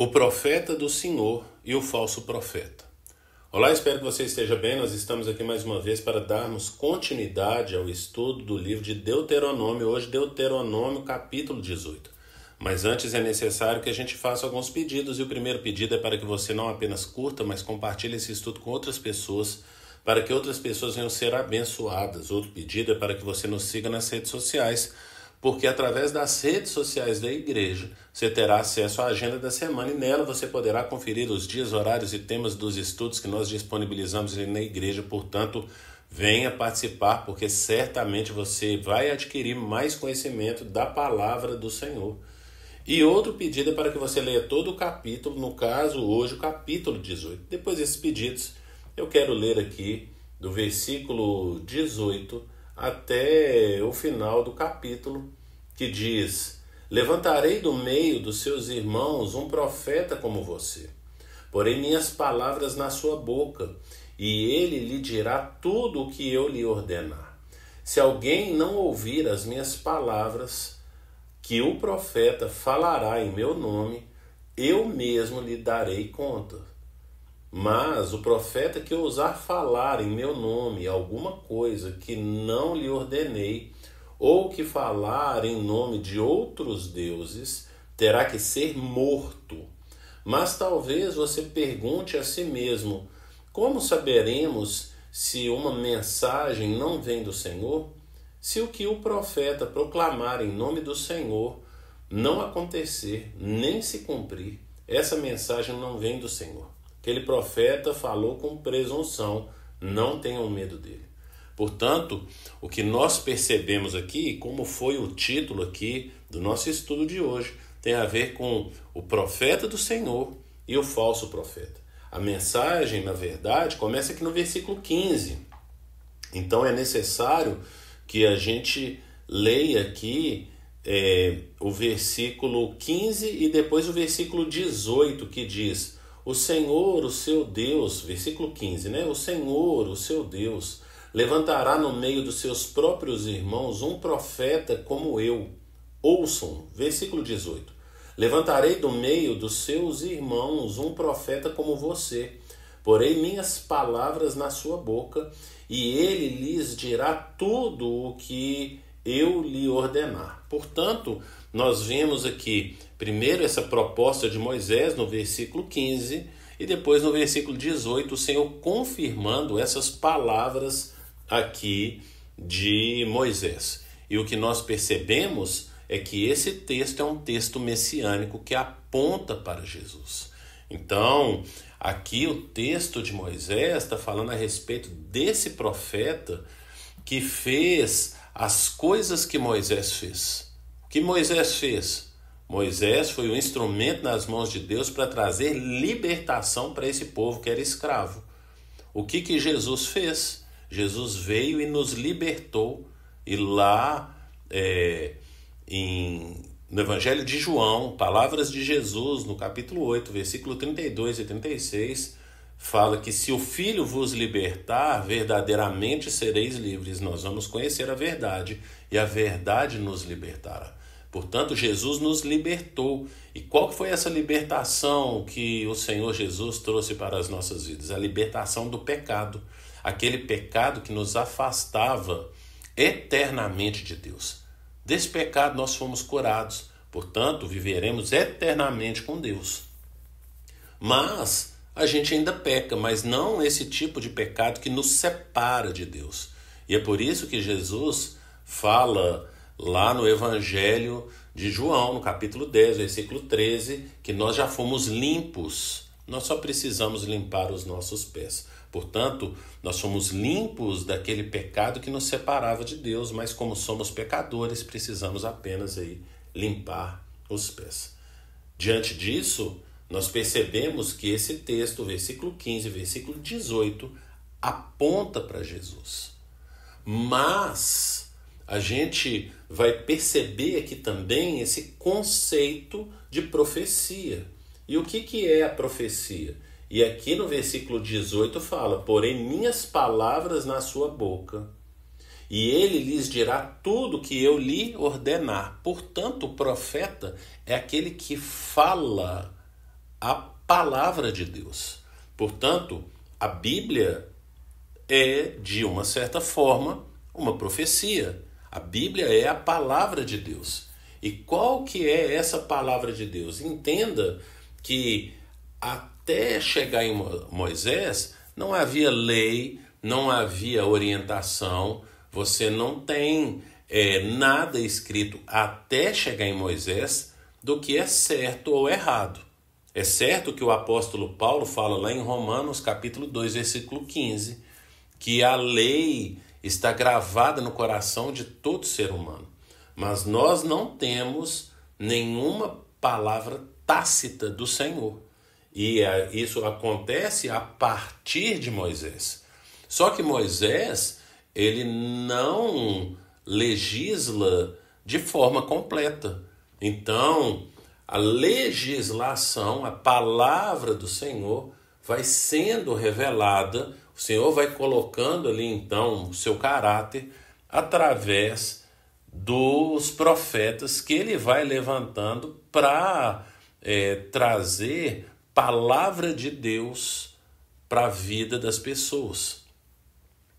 O profeta do Senhor e o falso profeta. Olá, espero que você esteja bem. Nós estamos aqui mais uma vez para darmos continuidade ao estudo do livro de Deuteronômio, hoje Deuteronômio capítulo 18. Mas antes é necessário que a gente faça alguns pedidos e o primeiro pedido é para que você não apenas curta, mas compartilhe esse estudo com outras pessoas, para que outras pessoas venham ser abençoadas. Outro pedido é para que você nos siga nas redes sociais porque através das redes sociais da igreja você terá acesso à agenda da semana e nela você poderá conferir os dias, horários e temas dos estudos que nós disponibilizamos na igreja. Portanto, venha participar, porque certamente você vai adquirir mais conhecimento da palavra do Senhor. E outro pedido é para que você leia todo o capítulo, no caso, hoje, o capítulo 18. Depois desses pedidos, eu quero ler aqui do versículo 18 até o final do capítulo, que diz: Levantarei do meio dos seus irmãos um profeta como você. Porém, minhas palavras na sua boca, e ele lhe dirá tudo o que eu lhe ordenar. Se alguém não ouvir as minhas palavras, que o profeta falará em meu nome, eu mesmo lhe darei conta. Mas o profeta que ousar falar em meu nome alguma coisa que não lhe ordenei, ou que falar em nome de outros deuses, terá que ser morto. Mas talvez você pergunte a si mesmo: como saberemos se uma mensagem não vem do Senhor? Se o que o profeta proclamar em nome do Senhor não acontecer, nem se cumprir, essa mensagem não vem do Senhor. Aquele profeta falou com presunção, não tenham medo dele. Portanto, o que nós percebemos aqui, como foi o título aqui do nosso estudo de hoje, tem a ver com o profeta do Senhor e o falso profeta. A mensagem, na verdade, começa aqui no versículo 15. Então é necessário que a gente leia aqui é, o versículo 15 e depois o versículo 18, que diz: o Senhor, o seu Deus, versículo 15, né? O Senhor, o seu Deus, levantará no meio dos seus próprios irmãos um profeta como eu. Ouçam, versículo 18. Levantarei do meio dos seus irmãos um profeta como você. Porei minhas palavras na sua boca, e ele lhes dirá tudo o que eu lhe ordenar. Portanto, nós vemos aqui primeiro essa proposta de Moisés no versículo 15 e depois no versículo 18 o Senhor confirmando essas palavras aqui de Moisés. E o que nós percebemos é que esse texto é um texto messiânico que aponta para Jesus. Então, aqui o texto de Moisés está falando a respeito desse profeta que fez as coisas que Moisés fez. O que Moisés fez? Moisés foi o um instrumento nas mãos de Deus para trazer libertação para esse povo que era escravo. O que, que Jesus fez? Jesus veio e nos libertou. E lá é, em, no Evangelho de João, palavras de Jesus, no capítulo 8, versículo 32 e 36, fala que se o Filho vos libertar, verdadeiramente sereis livres. Nós vamos conhecer a verdade e a verdade nos libertará. Portanto, Jesus nos libertou. E qual foi essa libertação que o Senhor Jesus trouxe para as nossas vidas? A libertação do pecado, aquele pecado que nos afastava eternamente de Deus. Desse pecado nós fomos curados, portanto, viveremos eternamente com Deus. Mas a gente ainda peca, mas não esse tipo de pecado que nos separa de Deus. E é por isso que Jesus fala lá no Evangelho de João, no capítulo 10, versículo 13, que nós já fomos limpos, nós só precisamos limpar os nossos pés. Portanto, nós somos limpos daquele pecado que nos separava de Deus, mas como somos pecadores, precisamos apenas aí limpar os pés. Diante disso, nós percebemos que esse texto, versículo 15, versículo 18, aponta para Jesus. Mas a gente vai perceber aqui também esse conceito de profecia. E o que, que é a profecia? E aqui no versículo 18 fala: Porém, minhas palavras na sua boca, e ele lhes dirá tudo que eu lhe ordenar. Portanto, o profeta é aquele que fala a palavra de Deus. Portanto, a Bíblia é, de uma certa forma, uma profecia. A Bíblia é a palavra de Deus. E qual que é essa palavra de Deus? Entenda que até chegar em Moisés não havia lei, não havia orientação, você não tem é, nada escrito até chegar em Moisés do que é certo ou errado. É certo que o apóstolo Paulo fala lá em Romanos capítulo 2, versículo 15, que a lei está gravada no coração de todo ser humano. Mas nós não temos nenhuma palavra tácita do Senhor. E isso acontece a partir de Moisés. Só que Moisés, ele não legisla de forma completa. Então, a legislação, a palavra do Senhor vai sendo revelada, o Senhor vai colocando ali então o seu caráter através dos profetas que ele vai levantando para é, trazer palavra de Deus para a vida das pessoas.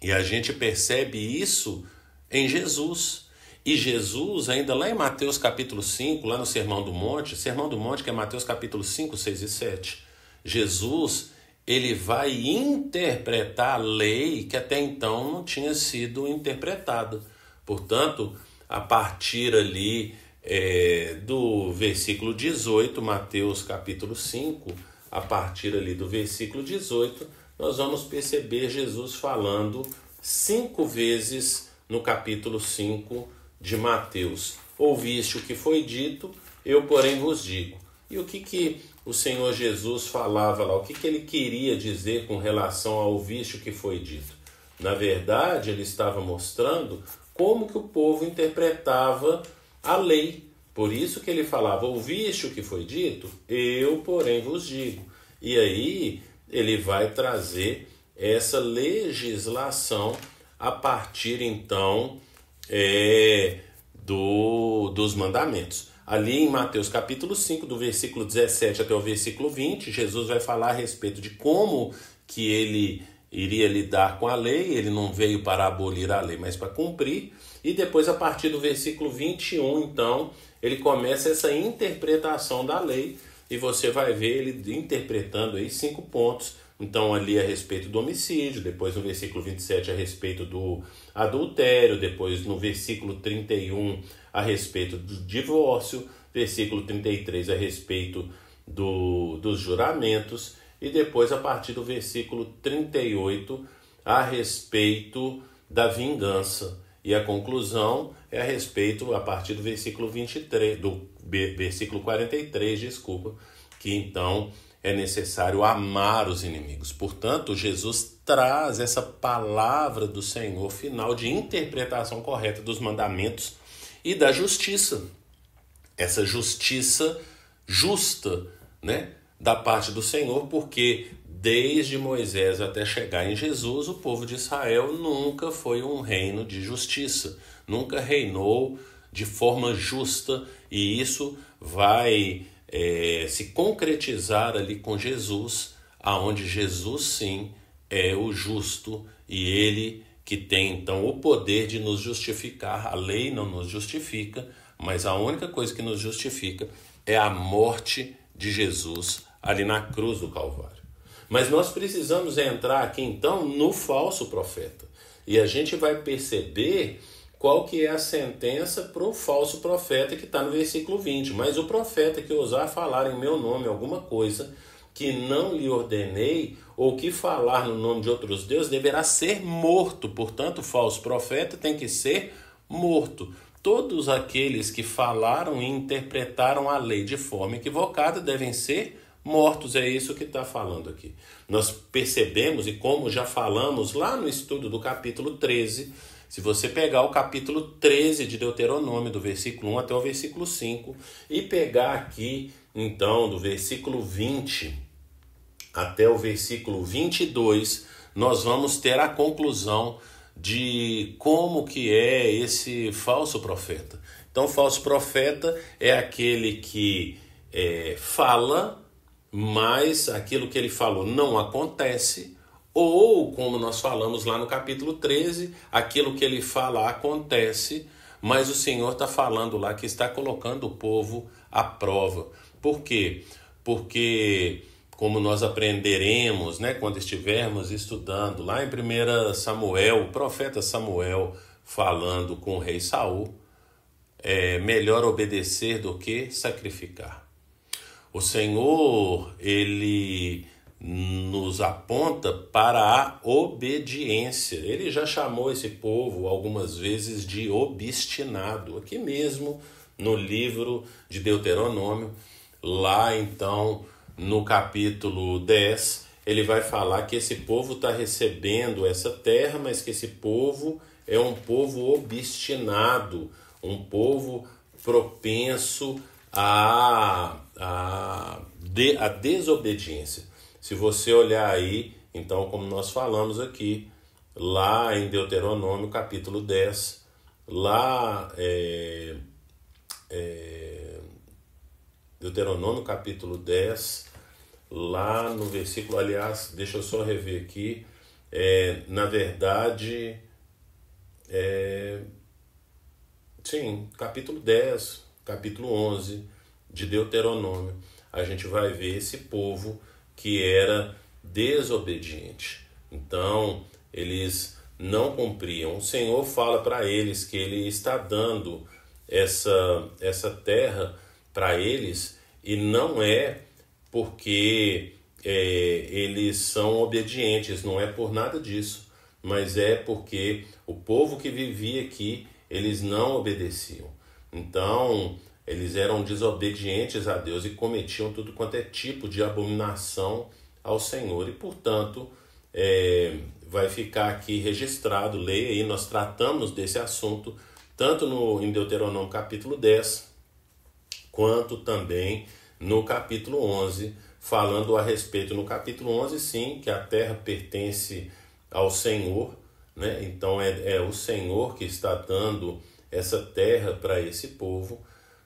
E a gente percebe isso em Jesus. E Jesus, ainda lá em Mateus capítulo 5, lá no Sermão do Monte, Sermão do Monte que é Mateus capítulo 5, 6 e 7, Jesus, ele vai interpretar a lei que até então não tinha sido interpretada. Portanto, a partir ali é, do versículo 18, Mateus capítulo 5, a partir ali do versículo 18, nós vamos perceber Jesus falando cinco vezes no capítulo 5 de Mateus: Ouviste o que foi dito, eu, porém, vos digo. E o que, que o Senhor Jesus falava lá? O que, que ele queria dizer com relação ao ouviste o que foi dito? Na verdade, ele estava mostrando como que o povo interpretava a lei. Por isso que ele falava: Ouviste o que foi dito? Eu, porém, vos digo. E aí ele vai trazer essa legislação a partir então é, do, dos mandamentos. Ali em Mateus capítulo 5, do versículo 17 até o versículo 20, Jesus vai falar a respeito de como que ele iria lidar com a lei, ele não veio para abolir a lei, mas para cumprir. E depois, a partir do versículo 21, então, ele começa essa interpretação da lei, e você vai ver ele interpretando aí cinco pontos então, ali a respeito do homicídio, depois no versículo 27 a respeito do adultério, depois no versículo 31 a respeito do divórcio, versículo 33 a respeito do, dos juramentos, e depois a partir do versículo 38 a respeito da vingança. E a conclusão é a respeito, a partir do versículo 23, do versículo 43, desculpa, que então é necessário amar os inimigos. Portanto, Jesus traz essa palavra do Senhor final de interpretação correta dos mandamentos e da justiça. Essa justiça justa, né, da parte do Senhor, porque desde Moisés até chegar em Jesus, o povo de Israel nunca foi um reino de justiça, nunca reinou de forma justa, e isso vai é, se concretizar ali com Jesus, aonde Jesus sim é o justo e ele que tem então o poder de nos justificar. A lei não nos justifica, mas a única coisa que nos justifica é a morte de Jesus ali na cruz do Calvário. Mas nós precisamos entrar aqui então no falso profeta. E a gente vai perceber qual que é a sentença para o falso profeta que está no versículo 20. Mas o profeta que ousar falar em meu nome alguma coisa que não lhe ordenei, ou que falar no nome de outros deuses, deverá ser morto. Portanto, o falso profeta tem que ser morto. Todos aqueles que falaram e interpretaram a lei de forma equivocada devem ser mortos. É isso que está falando aqui. Nós percebemos, e como já falamos lá no estudo do capítulo 13, se você pegar o capítulo 13 de Deuteronômio, do versículo 1 até o versículo 5, e pegar aqui, então, do versículo 20 até o versículo 22, nós vamos ter a conclusão de como que é esse falso profeta. Então, falso profeta é aquele que é, fala, mas aquilo que ele falou não acontece, ou, como nós falamos lá no capítulo 13, aquilo que ele fala acontece, mas o Senhor está falando lá que está colocando o povo à prova. Por quê? Porque, como nós aprenderemos né, quando estivermos estudando lá em 1 Samuel, o profeta Samuel falando com o rei Saul, é melhor obedecer do que sacrificar. O Senhor, ele nos aponta para a obediência. Ele já chamou esse povo algumas vezes de obstinado, aqui mesmo no livro de Deuteronômio, lá então no capítulo 10, ele vai falar que esse povo está recebendo essa terra, mas que esse povo é um povo obstinado, um povo propenso à, a de, a desobediência. Se você olhar aí, então, como nós falamos aqui, lá em Deuteronômio capítulo 10, lá é, é, Deuteronômio capítulo 10, lá no versículo, aliás, deixa eu só rever aqui, é, na verdade, é, sim, capítulo 10, capítulo 11 de Deuteronômio, a gente vai ver esse povo que era desobediente. Então, eles não cumpriam. O Senhor fala para eles que ele está dando essa essa terra para eles e não é porque é, eles são obedientes, não é por nada disso, mas é porque o povo que vivia aqui eles não obedeciam. Então eles eram desobedientes a Deus e cometiam tudo quanto é tipo de abominação ao Senhor. E, portanto, é, vai ficar aqui registrado, leia aí, nós tratamos desse assunto, tanto no, em Deuteronômio capítulo 10, quanto também no capítulo 11, falando a respeito, no capítulo 11, sim, que a terra pertence ao Senhor, né? então é, é o Senhor que está dando essa terra para esse povo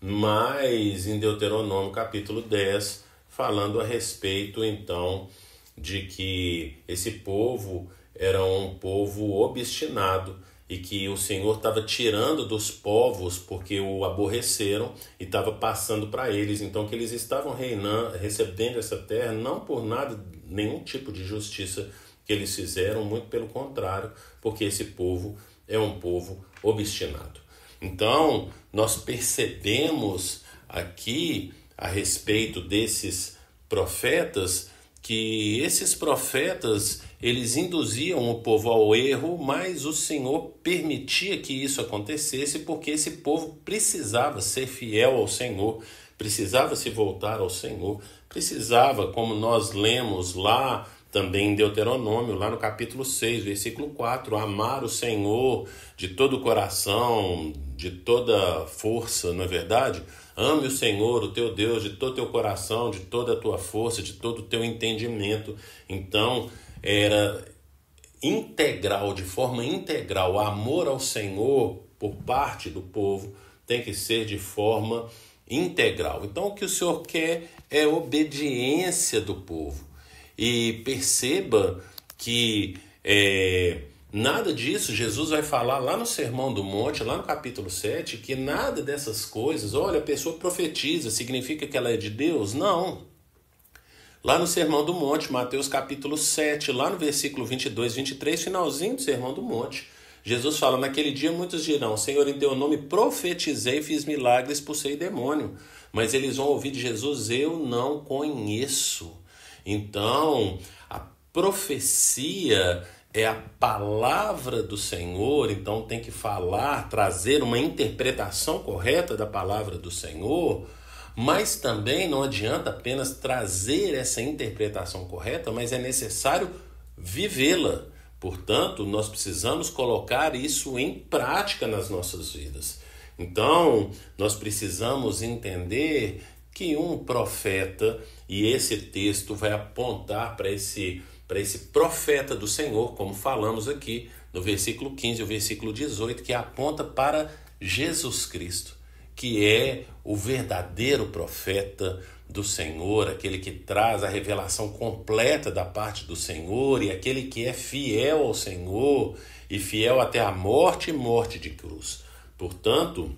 mas em Deuteronômio capítulo 10, falando a respeito então de que esse povo era um povo obstinado e que o Senhor estava tirando dos povos porque o aborreceram e estava passando para eles, então que eles estavam reinando, recebendo essa terra não por nada, nenhum tipo de justiça que eles fizeram, muito pelo contrário, porque esse povo é um povo obstinado. Então, nós percebemos aqui a respeito desses profetas que esses profetas eles induziam o povo ao erro, mas o Senhor permitia que isso acontecesse porque esse povo precisava ser fiel ao Senhor, precisava se voltar ao Senhor, precisava, como nós lemos lá também em Deuteronômio, lá no capítulo 6, versículo 4, amar o Senhor de todo o coração, de toda força, não é verdade? Ame o Senhor, o teu Deus, de todo o teu coração, de toda a tua força, de todo o teu entendimento. Então, era integral, de forma integral, o amor ao Senhor por parte do povo tem que ser de forma integral. Então, o que o Senhor quer é obediência do povo. E perceba que é, Nada disso, Jesus vai falar lá no Sermão do Monte, lá no capítulo 7, que nada dessas coisas, olha, a pessoa profetiza, significa que ela é de Deus? Não. Lá no Sermão do Monte, Mateus capítulo 7, lá no versículo 22, 23, finalzinho do Sermão do Monte, Jesus fala: Naquele dia muitos dirão, Senhor, em teu nome profetizei, fiz milagres, expulsei demônio. Mas eles vão ouvir de Jesus: Eu não conheço. Então, a profecia é a palavra do Senhor, então tem que falar, trazer uma interpretação correta da palavra do Senhor, mas também não adianta apenas trazer essa interpretação correta, mas é necessário vivê-la. Portanto, nós precisamos colocar isso em prática nas nossas vidas. Então, nós precisamos entender que um profeta, e esse texto vai apontar para esse para esse profeta do Senhor, como falamos aqui no versículo 15 e o versículo 18, que aponta para Jesus Cristo, que é o verdadeiro profeta do Senhor, aquele que traz a revelação completa da parte do Senhor e aquele que é fiel ao Senhor e fiel até a morte e morte de cruz. Portanto,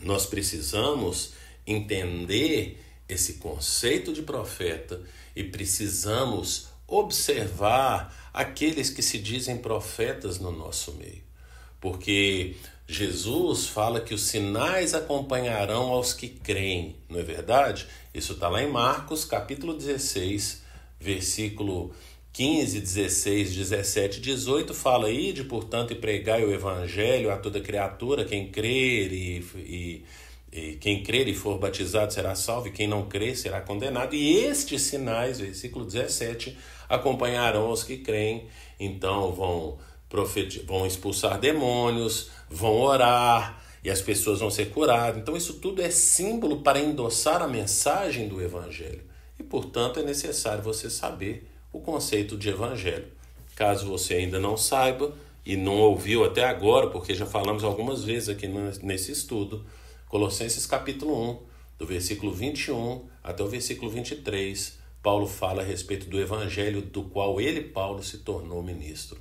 nós precisamos entender esse conceito de profeta e precisamos observar aqueles que se dizem profetas no nosso meio. Porque Jesus fala que os sinais acompanharão aos que creem, não é verdade? Isso está lá em Marcos, capítulo 16, versículo 15, 16, 17 18 fala aí de, portanto, pregai o evangelho a toda criatura, quem crer e, e e quem crer e for batizado será salvo, e quem não crer será condenado. E estes sinais, versículo 17, acompanharão os que creem. Então vão, profetizar, vão expulsar demônios, vão orar, e as pessoas vão ser curadas. Então isso tudo é símbolo para endossar a mensagem do Evangelho. E portanto é necessário você saber o conceito de Evangelho. Caso você ainda não saiba e não ouviu até agora, porque já falamos algumas vezes aqui nesse estudo Colossenses capítulo 1, do versículo 21 até o versículo 23, Paulo fala a respeito do evangelho do qual ele, Paulo, se tornou ministro.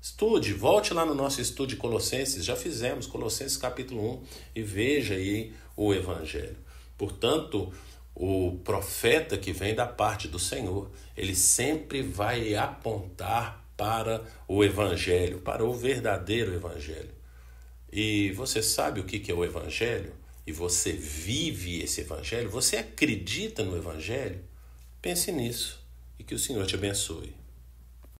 Estude, volte lá no nosso estudo de Colossenses, já fizemos Colossenses capítulo 1 e veja aí o evangelho. Portanto, o profeta que vem da parte do Senhor, ele sempre vai apontar para o evangelho, para o verdadeiro evangelho. E você sabe o que é o evangelho? e você vive esse evangelho, você acredita no evangelho, pense nisso e que o Senhor te abençoe.